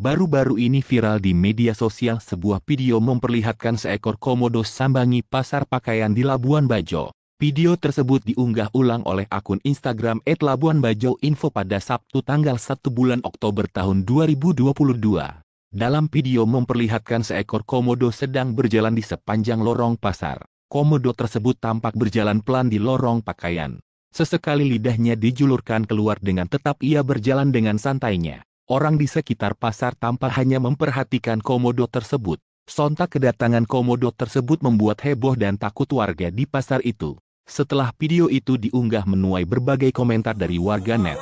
Baru-baru ini viral di media sosial sebuah video memperlihatkan seekor komodo sambangi pasar pakaian di Labuan Bajo. Video tersebut diunggah ulang oleh akun Instagram @labuanbajoinfo pada Sabtu tanggal 1 bulan Oktober tahun 2022. Dalam video memperlihatkan seekor komodo sedang berjalan di sepanjang lorong pasar. Komodo tersebut tampak berjalan pelan di lorong pakaian. Sesekali lidahnya dijulurkan keluar dengan tetap ia berjalan dengan santainya. Orang di sekitar pasar tampak hanya memperhatikan komodo tersebut. Sontak kedatangan komodo tersebut membuat heboh dan takut warga di pasar itu. Setelah video itu diunggah menuai berbagai komentar dari warganet.